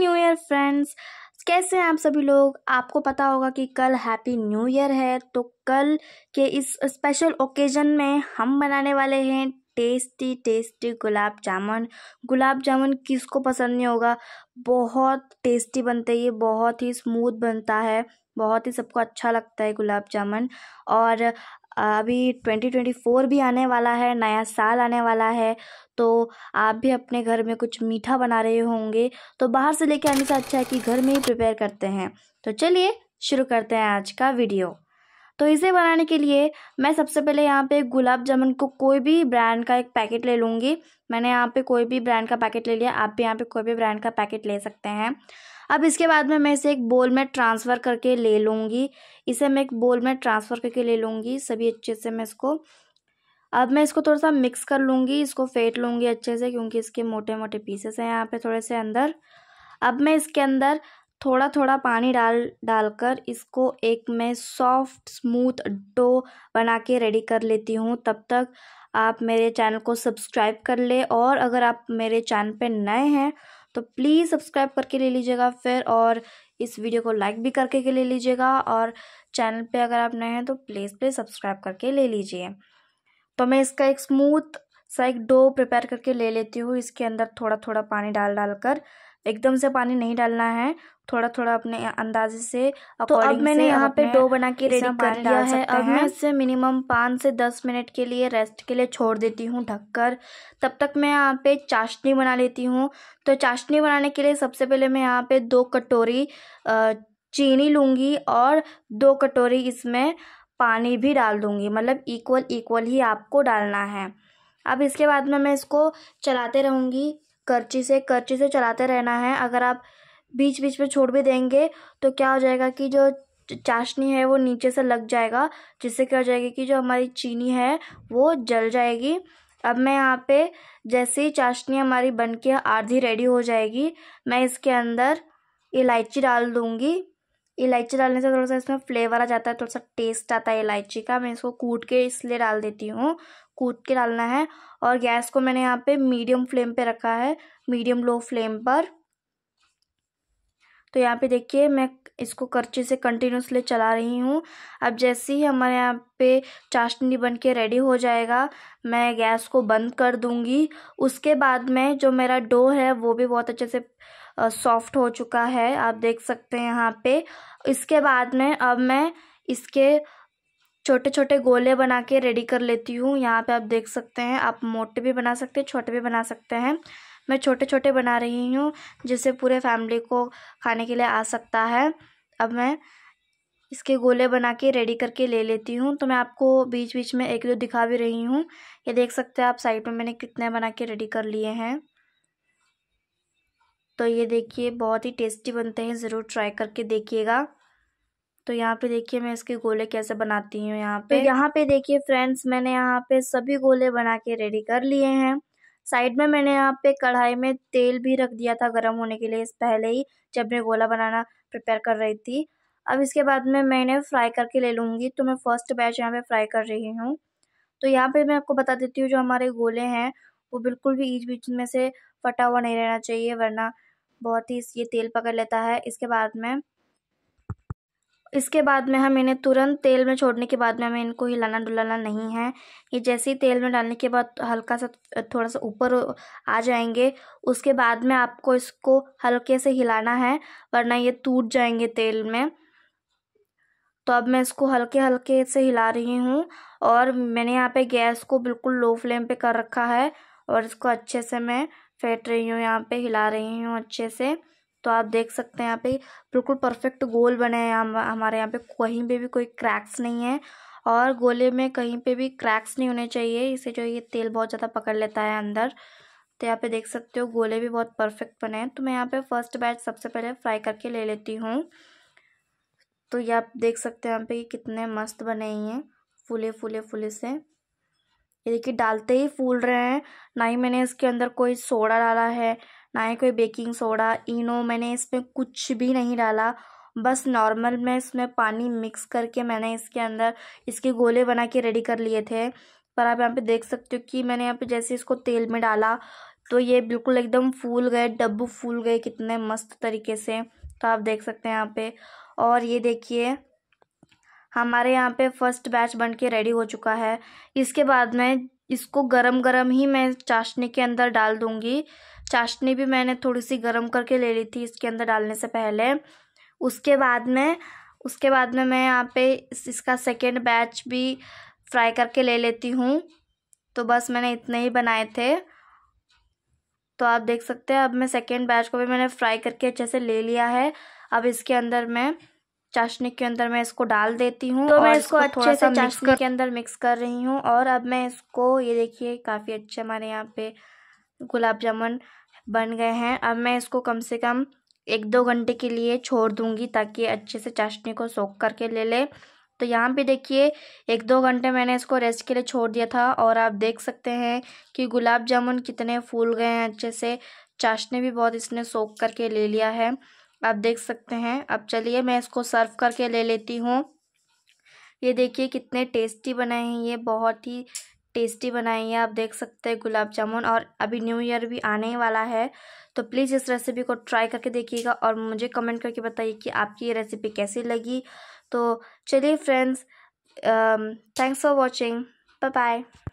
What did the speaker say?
new year friends कैसे हैं आप सभी लोग आपको पता होगा कि कल हैप्पी न्यू ईयर है तो कल के इस स्पेशल ओकेजन में हम बनाने वाले हैं टेस्टी टेस्टी गुलाब जामुन गुलाब जामुन किसको पसंद नहीं होगा बहुत टेस्टी बनते ये बहुत ही स्मूथ बनता है बहुत ही सबको अच्छा लगता है गुलाब जामुन और अभी ट्वेंटी ट्वेंटी फोर भी आने वाला है नया साल आने वाला है तो आप भी अपने घर में कुछ मीठा बना रहे होंगे तो बाहर से लेके आने से अच्छा है कि घर में ही प्रिपेयर करते हैं तो चलिए शुरू करते हैं आज का वीडियो तो इसे बनाने के लिए मैं सबसे पहले यहाँ पे गुलाब जामुन को कोई भी ब्रांड का एक पैकेट ले लूँगी मैंने यहाँ पे कोई भी ब्रांड का पैकेट ले लिया आप भी यहाँ पे कोई भी ब्रांड का पैकेट ले सकते हैं अब इसके बाद में मैं इसे एक बोल में ट्रांसफ़र करके ले लूँगी इसे मैं एक बोल में ट्रांसफ़र करके ले लूँगी सभी अच्छे से मैं इसको अब मैं इसको थोड़ा सा मिक्स कर लूँगी इसको फेंट लूँगी अच्छे से क्योंकि इसके मोटे मोटे पीसेस हैं यहाँ पर थोड़े से अंदर अब मैं इसके अंदर थोड़ा थोड़ा पानी डाल डालकर इसको एक मैं सॉफ्ट स्मूथ डो बना के रेडी कर लेती हूँ तब तक आप मेरे चैनल को सब्सक्राइब कर ले और अगर आप मेरे चैनल पे नए हैं तो प्लीज़ सब्सक्राइब करके ले लीजिएगा फिर और इस वीडियो को लाइक भी करके के ले लीजिएगा और चैनल पे अगर आप नए हैं तो प्लीज़ प्लीज़ सब्सक्राइब करके ले लीजिए तो मैं इसका एक स्मूथ सा एक डो प्रिपेयर करके ले लेती हूँ इसके अंदर थोड़ा थोड़ा पानी डाल डालकर एकदम से पानी नहीं डालना है थोड़ा थोड़ा अपने अंदाजे से तो अब मैंने यहाँ पे डो बना के रेडी कर लिया है अब मैं इसे मिनिमम पाँच से दस मिनट के लिए रेस्ट के लिए छोड़ देती हूँ ढककर तब तक मैं यहाँ पे चाशनी बना लेती हूँ तो चाशनी बनाने के लिए सबसे पहले मैं यहाँ पे दो कटोरी चीनी लूँगी और दो कटोरी इसमें पानी भी डाल दूँगी मतलब इक्वल इक्वल ही आपको डालना है अब इसके बाद में मैं इसको चलाते रहूँगी करची से करची से चलाते रहना है अगर आप बीच बीच में छोड़ भी देंगे तो क्या हो जाएगा कि जो चाशनी है वो नीचे से लग जाएगा जिससे क्या हो जाएगा कि जो हमारी चीनी है वो जल जाएगी अब मैं यहाँ पे जैसे ही चाशनी हमारी बन के आधी रेडी हो जाएगी मैं इसके अंदर इलायची डाल दूँगी इलायची डालने से थोड़ा सा इसमें फ्लेवर आ जाता है थोड़ा सा टेस्ट आता है इलायची का मैं इसको कूट के इसलिए डाल देती हूँ कूट के डालना है और गैस को मैंने यहाँ पे मीडियम फ्लेम पे रखा है मीडियम लो फ्लेम पर तो यहाँ पे देखिए मैं इसको करछी से कंटिन्यूसली चला रही हूँ अब जैसे ही हमारे यहाँ पे चाशनी बन के रेडी हो जाएगा मैं गैस को बंद कर दूँगी उसके बाद में जो मेरा डो है वो भी बहुत अच्छे से सॉफ्ट हो चुका है आप देख सकते हैं यहाँ पे इसके बाद में अब मैं इसके छोटे छोटे गोले बना के रेडी कर लेती हूँ यहाँ पे आप देख सकते हैं आप मोटे भी बना सकते हैं छोटे भी बना सकते हैं मैं छोटे छोटे बना रही हूँ जिससे पूरे फैमिली को खाने के लिए आ सकता है अब मैं इसके गोले बना के रेडी करके ले लेती हूँ तो मैं आपको बीच बीच में एक दो दिखा भी रही हूँ ये देख सकते हैं आप साइड में मैंने कितने बना के रेडी कर लिए हैं तो ये देखिए बहुत ही टेस्टी बनते हैं ज़रूर ट्राई करके देखिएगा तो यहाँ पे देखिए मैं इसके गोले कैसे बनाती हूँ यहाँ तो पे यहाँ पे देखिए फ्रेंड्स मैंने यहाँ पे सभी गोले बना के रेडी कर लिए हैं साइड में मैंने यहाँ पे कढ़ाई में तेल भी रख दिया था गर्म होने के लिए इस पहले ही जब मैं गोला बनाना प्रिपेयर कर रही थी अब इसके बाद में मैंने फ्राई करके ले लूँगी तो मैं फ़र्स्ट बैच यहाँ पे फ्राई कर रही हूँ तो यहाँ पे मैं आपको बता देती हूँ जो हमारे गोले हैं वो बिल्कुल भी ईच बीच में से फटा हुआ नहीं रहना चाहिए वरना बहुत ही ये तेल पकड़ लेता है इसके बाद में इसके बाद में हम इन्हें तुरंत तेल में छोड़ने के बाद में हमें इनको हिलाना डुलाना नहीं है ये जैसे ही तेल में डालने के बाद हल्का सा थोड़ा सा ऊपर आ जाएंगे उसके बाद में आपको इसको हल्के से हिलाना है वरना ये टूट जाएंगे तेल में तो अब मैं इसको हल्के हल्के से हिला रही हूँ और मैंने यहाँ पे गैस को बिल्कुल लो फ्लेम पे कर रखा है और इसको अच्छे से मैं फेंट रही हूँ यहाँ पे हिला रही हूँ अच्छे से तो आप देख सकते हैं यहाँ पे बिल्कुल परफेक्ट गोल बने हैं हम हमारे यहाँ पे कहीं पे भी कोई क्रैक्स नहीं है और गोले में कहीं पे भी क्रैक्स नहीं होने चाहिए इसे जो ये तेल बहुत ज़्यादा पकड़ लेता है अंदर तो यहाँ पे देख सकते हो गोले भी बहुत परफेक्ट बने हैं तो मैं यहाँ पे फर्स्ट बैच सबसे पहले फ्राई करके ले लेती हूँ तो ये आप देख सकते हैं यहाँ पे कितने मस्त बने हैं फूले फूले फूले से ये देखिए डालते ही फूल रहे हैं ना ही मैंने इसके अंदर कोई सोडा डाला है ना ही कोई बेकिंग सोडा इनो मैंने इसमें कुछ भी नहीं डाला बस नॉर्मल में इसमें पानी मिक्स करके मैंने इसके अंदर इसके गोले बना के रेडी कर लिए थे पर आप यहाँ पे देख सकते हो कि मैंने यहाँ पे जैसे इसको तेल में डाला तो ये बिल्कुल एकदम फूल गए डब्बू फूल गए कितने मस्त तरीके से तो आप देख सकते हैं यहाँ पे और ये देखिए हमारे यहाँ पे फर्स्ट बैच बन के रेडी हो चुका है इसके बाद में इसको गरम गरम ही मैं चाशनी के अंदर डाल दूँगी चाशनी भी मैंने थोड़ी सी गर्म करके ले ली थी इसके अंदर डालने से पहले उसके बाद में उसके बाद में मैं यहाँ पे इसका सेकेंड बैच भी फ्राई करके ले लेती हूँ तो बस मैंने इतने ही बनाए थे तो आप देख सकते हैं अब मैं सेकेंड बैच को भी मैंने फ्राई करके अच्छे से ले लिया है अब इसके अंदर मैं चाशनी के अंदर मैं इसको डाल देती हूँ तो मैं इसको, इसको अच्छे से चाशनी के अंदर मिक्स कर रही हूँ और अब मैं इसको ये देखिए काफ़ी अच्छे हमारे यहाँ पे गुलाब जामुन बन गए हैं अब मैं इसको कम से कम एक दो घंटे के लिए छोड़ दूंगी ताकि अच्छे से चाशनी को सोख करके ले ले तो यहाँ पे देखिए एक दो घंटे मैंने इसको रेस्ट के लिए छोड़ दिया था और आप देख सकते हैं कि गुलाब जामुन कितने फूल गए हैं अच्छे से चाशनी भी बहुत इसने सोख करके ले लिया है आप देख सकते हैं अब चलिए मैं इसको सर्व करके ले लेती हूँ ये देखिए कितने टेस्टी बने हैं ये बहुत ही टेस्टी बनाई है आप देख सकते हैं गुलाब जामुन और अभी न्यू ईयर भी आने ही वाला है तो प्लीज़ इस रेसिपी को ट्राई करके देखिएगा और मुझे कमेंट करके बताइए कि आपकी ये रेसिपी कैसी लगी तो चलिए friends thanks for watching bye bye